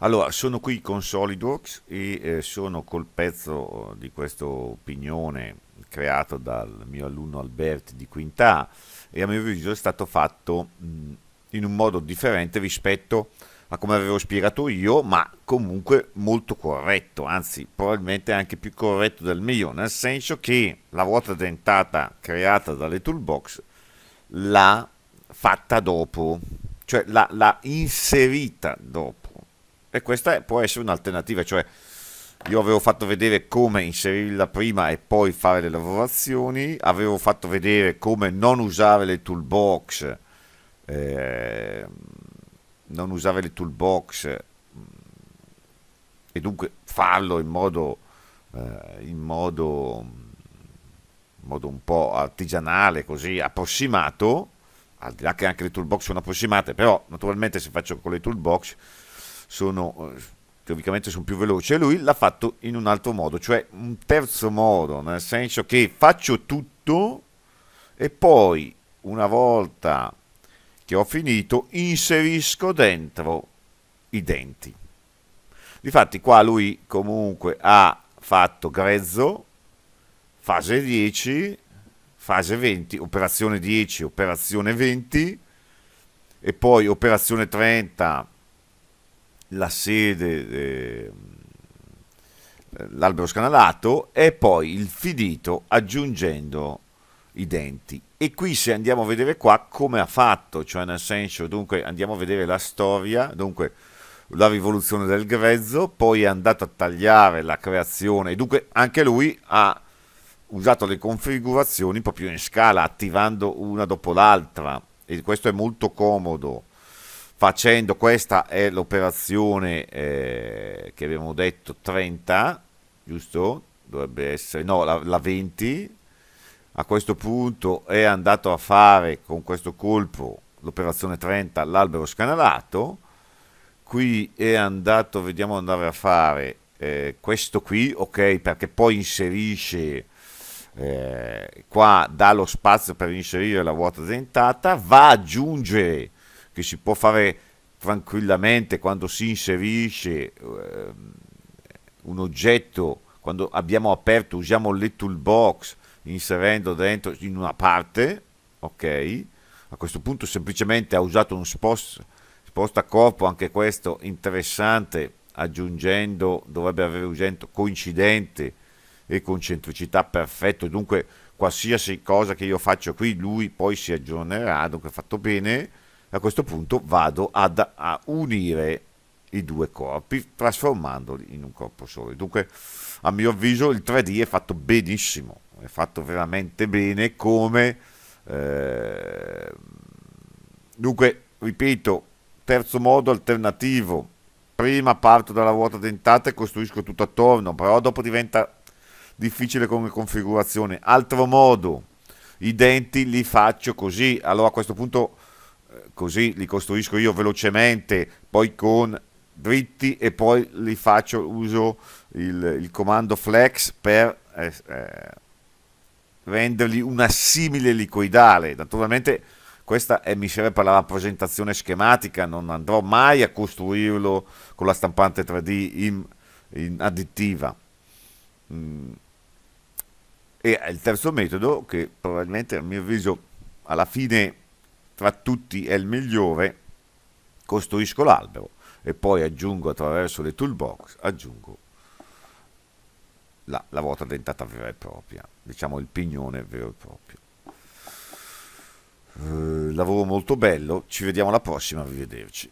Allora, sono qui con SolidWorks e eh, sono col pezzo oh, di questo pignone creato dal mio alunno Albert di Quinta e a mio avviso è stato fatto mh, in un modo differente rispetto a come avevo spiegato io, ma comunque molto corretto, anzi probabilmente anche più corretto del mio, nel senso che la ruota dentata creata dalle toolbox l'ha fatta dopo, cioè l'ha inserita dopo e questa può essere un'alternativa, cioè io avevo fatto vedere come inserirla prima e poi fare le lavorazioni, avevo fatto vedere come non usare le toolbox, eh, non usare le toolbox mm, e dunque farlo in modo, eh, in modo, in modo un po' artigianale, così approssimato, al di là che anche le toolbox sono approssimate, però naturalmente se faccio con le toolbox sono eh, teoricamente sono più veloce lui l'ha fatto in un altro modo cioè un terzo modo nel senso che faccio tutto e poi una volta che ho finito inserisco dentro i denti difatti qua lui comunque ha fatto grezzo fase 10 fase 20 operazione 10 operazione 20 e poi operazione 30 la sede, eh, l'albero scanalato e poi il fidito aggiungendo i denti. E qui se andiamo a vedere qua come ha fatto, cioè nel senso, dunque andiamo a vedere la storia, dunque la rivoluzione del grezzo, poi è andato a tagliare la creazione, dunque anche lui ha usato le configurazioni proprio in scala, attivando una dopo l'altra, e questo è molto comodo facendo questa è l'operazione eh, che abbiamo detto 30 giusto dovrebbe essere no la, la 20 a questo punto è andato a fare con questo colpo l'operazione 30 l'albero scanalato qui è andato vediamo andare a fare eh, questo qui ok perché poi inserisce eh, qua dà lo spazio per inserire la vuota dentata va a aggiungere che si può fare tranquillamente quando si inserisce eh, un oggetto, quando abbiamo aperto, usiamo le toolbox inserendo dentro in una parte, ok? A questo punto semplicemente ha usato un spost, sposta corpo, anche questo interessante, aggiungendo, dovrebbe avere usato coincidente e concentricità perfetto, dunque qualsiasi cosa che io faccio qui lui poi si aggiornerà, dunque fatto bene a questo punto vado ad, a unire i due corpi trasformandoli in un corpo solo. Dunque, a mio avviso, il 3D è fatto benissimo, è fatto veramente bene come... Eh, dunque, ripeto, terzo modo alternativo. Prima parto dalla ruota dentata e costruisco tutto attorno, però dopo diventa difficile come configurazione. Altro modo, i denti li faccio così. Allora a questo punto eh, così li costruisco io velocemente, poi con dritti e poi li faccio, uso il, il comando flex per eh, eh, renderli una simile liquidale. Naturalmente questa è, mi serve per la rappresentazione schematica, non andrò mai a costruirlo con la stampante 3D in, in additiva. Mm. E il terzo metodo, che probabilmente a mio avviso alla fine tra tutti è il migliore, costruisco l'albero e poi aggiungo attraverso le toolbox, aggiungo la, la ruota dentata vera e propria, diciamo il pignone vero e proprio. Eh, lavoro molto bello, ci vediamo alla prossima, arrivederci.